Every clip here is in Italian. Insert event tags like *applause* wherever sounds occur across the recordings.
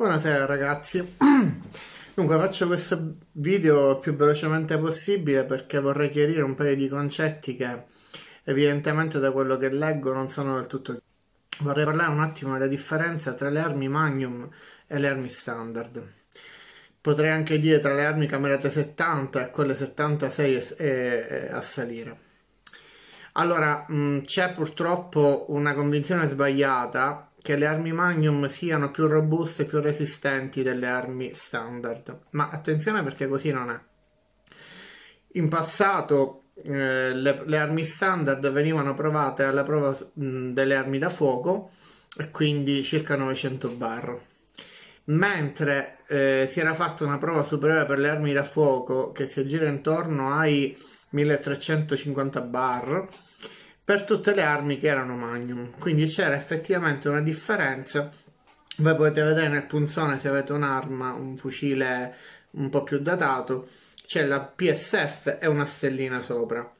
Buonasera ragazzi, *clears throat* dunque faccio questo video più velocemente possibile perché vorrei chiarire un paio di concetti che evidentemente da quello che leggo non sono del tutto chiari. Vorrei parlare un attimo della differenza tra le armi Magnum e le armi standard. Potrei anche dire tra le armi camerate 70 e quelle 76 e, e, e a salire. Allora, c'è purtroppo una convinzione sbagliata che le armi magnum siano più robuste e più resistenti delle armi standard. Ma attenzione perché così non è. In passato eh, le, le, armi standard venivano provate alla prova mh, delle armi da fuoco e quindi circa 900 bar. Mentre eh, si era fatta una prova superiore per le armi da fuoco che si aggira intorno ai 1350 bar, per tutte le armi che erano Magnum, quindi c'era effettivamente una differenza. Voi potete vedere nel punzone se avete un'arma, un fucile un po' più datato, c'è la PSF e una stellina sopra.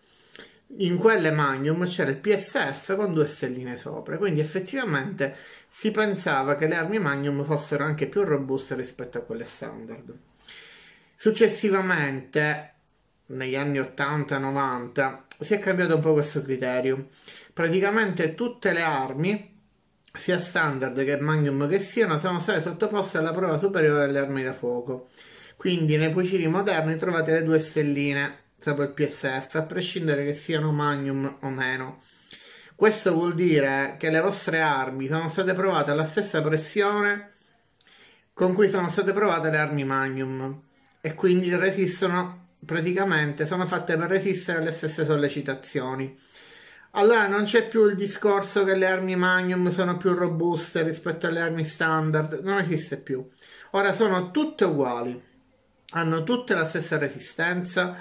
In quelle Magnum c'era il PSF con due stelline sopra, quindi effettivamente si pensava che le armi Magnum fossero anche più robuste rispetto a quelle standard. Successivamente negli anni 80-90 si è cambiato un po' questo criterio. Praticamente tutte le armi, sia standard che magnum che siano, sono state sottoposte alla prova superiore delle armi da fuoco. Quindi nei fucili moderni trovate le due stelline dopo il PSF, a prescindere che siano magnum o meno. Questo vuol dire che le vostre armi sono state provate alla stessa pressione con cui sono state provate le armi magnum e quindi resistono praticamente sono fatte per resistere alle stesse sollecitazioni. Allora non c'è più il discorso che le armi magnum sono più robuste rispetto alle armi standard, non esiste più. Ora sono tutte uguali, hanno tutte la stessa resistenza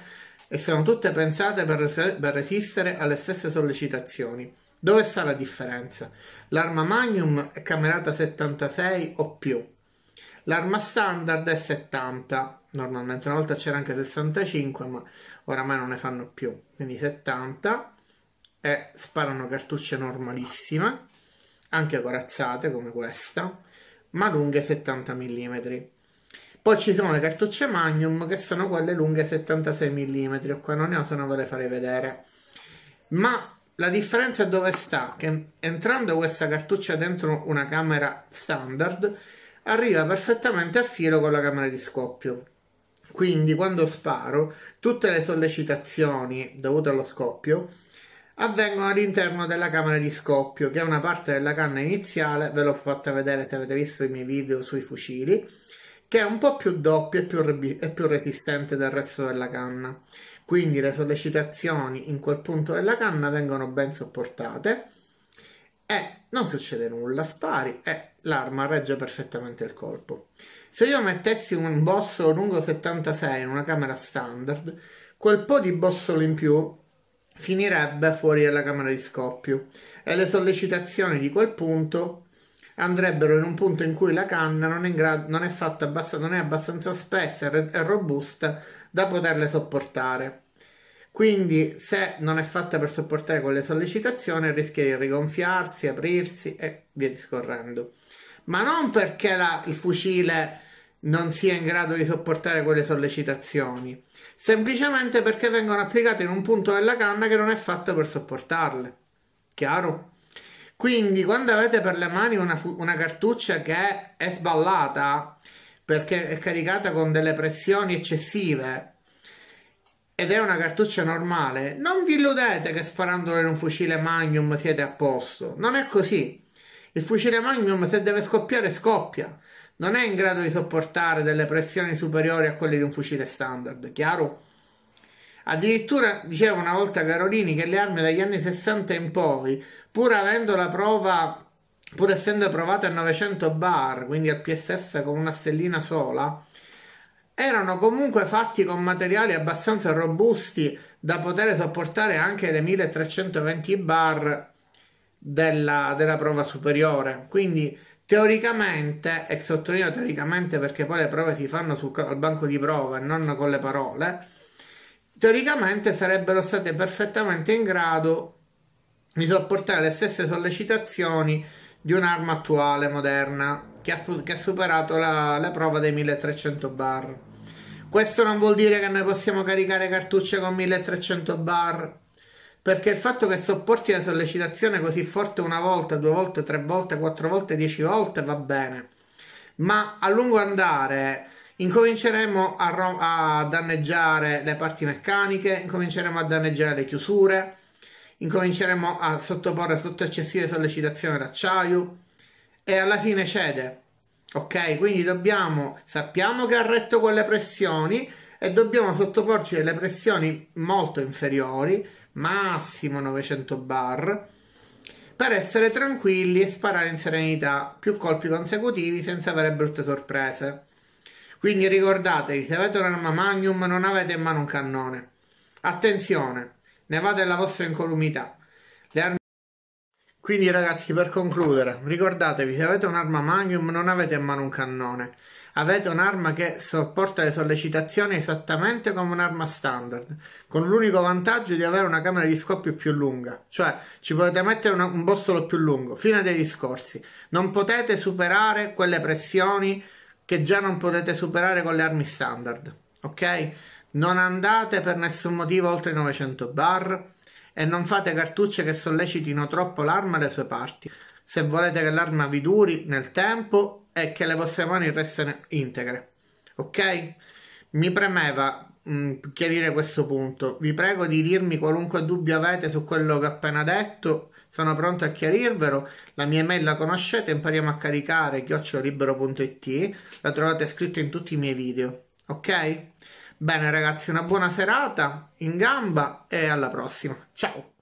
e sono tutte pensate per, res per resistere alle stesse sollecitazioni. Dove sta la differenza? L'arma magnum è camerata 76 o più, L'arma standard è 70, normalmente una volta c'era anche 65, ma oramai non ne fanno più, quindi 70 e sparano cartucce normalissime, anche corazzate come questa, ma lunghe 70 mm. Poi ci sono le cartucce Magnum che sono quelle lunghe 76 mm, o qua non ne ho se non ve le farei vedere. Ma la differenza dove sta? Che entrando questa cartuccia dentro una camera standard arriva perfettamente a filo con la camera di scoppio. Quindi quando sparo, tutte le sollecitazioni dovute allo scoppio avvengono all'interno della camera di scoppio, che è una parte della canna iniziale, ve l'ho fatta vedere se avete visto i miei video sui fucili, che è un po' più doppio e più, e più resistente del resto della canna. Quindi le sollecitazioni in quel punto della canna vengono ben sopportate e non succede nulla, spari e l'arma regge perfettamente il colpo. Se io mettessi un bossolo lungo 76 in una camera standard, quel po' di bossolo in più finirebbe fuori dalla camera di scoppio e le sollecitazioni di quel punto andrebbero in un punto in cui la canna non è, grado, non è, abbastanza, non è abbastanza spessa e robusta da poterle sopportare. Quindi, se non è fatta per sopportare quelle sollecitazioni, rischia di rigonfiarsi, aprirsi e via discorrendo. Ma non perché la, il fucile non sia in grado di sopportare quelle sollecitazioni, semplicemente perché vengono applicate in un punto della canna che non è fatto per sopportarle. Chiaro? Quindi, quando avete per le mani una, una cartuccia che è sballata perché è caricata con delle pressioni eccessive ed è una cartuccia normale, non vi illudete che sparandole in un fucile magnum siete a posto. Non è così. Il fucile magnum se deve scoppiare scoppia. Non è in grado di sopportare delle pressioni superiori a quelle di un fucile standard, chiaro? Addirittura diceva una volta Carolini che le armi dagli anni 60 in poi, pur avendo la prova, pur essendo provate a 900 bar, quindi al PSF con una stellina sola, erano comunque fatti con materiali abbastanza robusti da poter sopportare anche le 1320 bar della, della prova superiore. Quindi teoricamente, e sottolineo teoricamente perché poi le prove si fanno sul, al banco di prova e non con le parole, teoricamente sarebbero state perfettamente in grado di sopportare le stesse sollecitazioni di un'arma attuale, moderna, che ha, che ha superato la, la prova dei 1300 bar. Questo non vuol dire che noi possiamo caricare cartucce con 1300 bar, perché il fatto che sopporti la sollecitazione così forte una volta, due volte, tre volte, quattro volte, dieci volte va bene, ma a lungo andare incominceremo a, a danneggiare le parti meccaniche, incominceremo a danneggiare le chiusure, incominceremo a sottoporre sotto eccessive sollecitazioni l'acciaio e alla fine cede Ok, quindi dobbiamo, sappiamo che ha retto con le pressioni e dobbiamo sottoporci delle pressioni molto inferiori, massimo 900 bar, per essere tranquilli e sparare in serenità più colpi consecutivi senza avere brutte sorprese. Quindi ricordatevi, se avete un'arma magnum non avete in mano un cannone. Attenzione, ne va della vostra incolumità. Quindi ragazzi, per concludere, ricordatevi, se avete un'arma magnum non avete in mano un cannone. Avete un'arma che sopporta le sollecitazioni esattamente come un'arma standard, con l'unico vantaggio di avere una camera di scoppio più lunga, cioè ci potete mettere una, un bossolo più lungo, fine dei discorsi. Non potete superare quelle pressioni che già non potete superare con le armi standard, ok? Non andate per nessun motivo oltre i 900 bar, e non fate cartucce che sollecitino troppo l'arma dai sue parti, se volete che l'arma vi duri nel tempo e che le vostre mani restino integre. Ok? Mi premeva mh, mm, chiarire questo punto. Vi prego di dirmi qualunque dubbio avete su quello che ho appena detto. Sono pronto a chiarirvelo. La mia email la conoscete, impariamo a caricare chiocciolibero.it. La trovate scritta in tutti i miei video. Ok? Bene ragazzi, una buona serata, in gamba e alla prossima. Ciao!